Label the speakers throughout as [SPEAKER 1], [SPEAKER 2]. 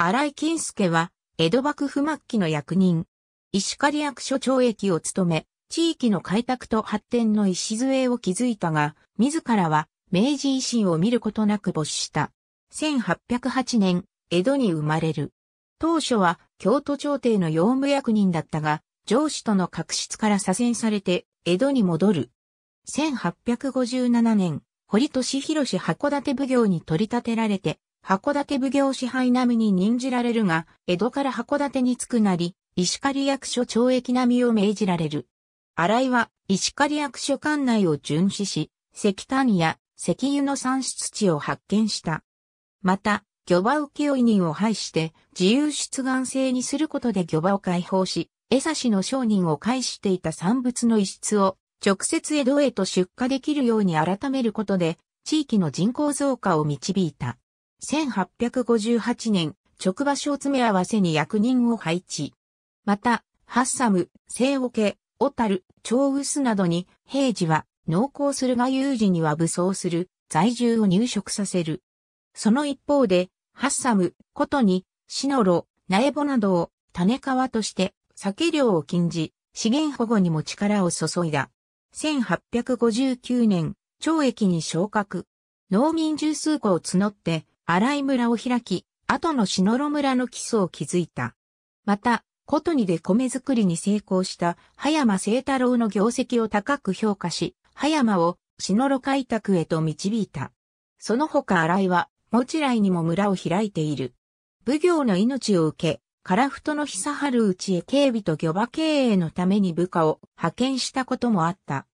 [SPEAKER 1] 荒井金介は、江戸幕府末期の役人。石狩役所長役を務め、地域の開拓と発展の礎を築いたが、自らは明治維新を見ることなく没した。1808年、江戸に生まれる。当初は京都朝廷の用務役人だったが、上司との確執から左遷されて、江戸に戻る。1857年、堀利博函館奉行に取り立てられて、函館奉行支配並みに任じられるが、江戸から函館に着くなり、石狩役所懲役並みを命じられる。新井は、石狩役所管内を巡視し、石炭や石油の産出地を発見した。また、漁場請負人を廃して、自由出願制にすることで漁場を解放し、江差の商人を介していた産物の輸出を、直接江戸へと出荷できるように改めることで、地域の人口増加を導いた。1858年、直馬小詰め合わせに役人を配置。また、ハッサム、聖桶、小樽、長臼などに、平時は、農耕するが有事には武装する、在住を入植させる。その一方で、ハッサム、ことに、シノロ、苗穂などを、種川として、酒量を禁じ、資源保護にも力を注いだ。1859年、懲役に昇格。農民十数個を募って、新井村を開き、後の篠野村の基礎を築いた。また、琴とにで米作りに成功した葉山清太郎の業績を高く評価し、葉山を篠野開拓へと導いた。その他新井は、もち来にも村を開いている。奉行の命を受け、樺太の久春内へ警備と漁場経営のために部下を派遣したこともあった。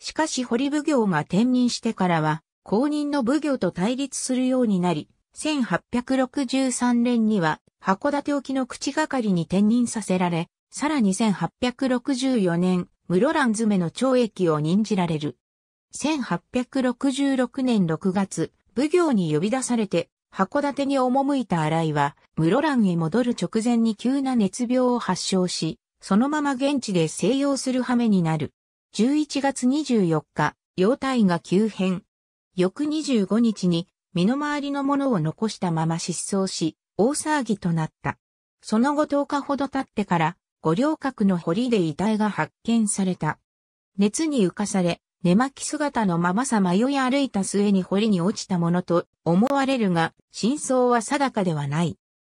[SPEAKER 1] しかし堀奉行が転任してからは、公認の奉行と対立するようになり、1863年には函館沖の口がかりに転任させられ、さらに1864年、室蘭詰めの懲役を任じられる。1866年6月、奉行に呼び出されて、函館に赴いた新井は、室蘭へ戻る直前に急な熱病を発症し、そのまま現地で静養する羽目になる。11月24日、容体が急変、翌25日に身の回りのものを残したまま失踪し、大騒ぎとなった。その後10日ほど経ってから、五稜郭の堀で遺体が発見された。熱に浮かされ、寝巻き姿のままさ迷い歩いた末に堀に落ちたものと思われるが、真相は定かではない。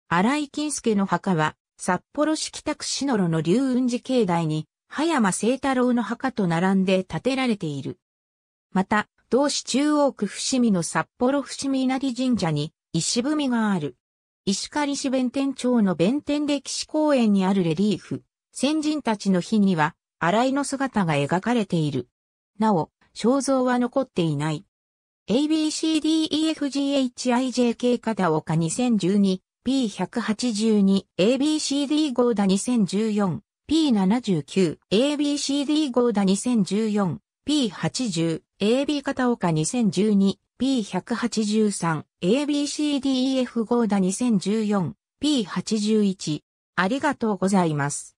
[SPEAKER 1] 荒井金介の墓は、札幌市北区篠路の龍雲寺境内に、葉山清太郎の墓と並んで建てられている。また、同市中央区伏見の札幌伏見稲荷神社に石踏みがある。石狩市弁天町の弁天歴史公園にあるレリーフ、先人たちの日には、荒井の姿が描かれている。なお、肖像は残っていない。ABCDEFGHIJK 型岡 2012P182 ABCD 号だ 2014P79 ABCD 号だ2014 P80、AB 片岡2012、P183、ABCDEF ゴーダ2014、P81。ありがとうございます。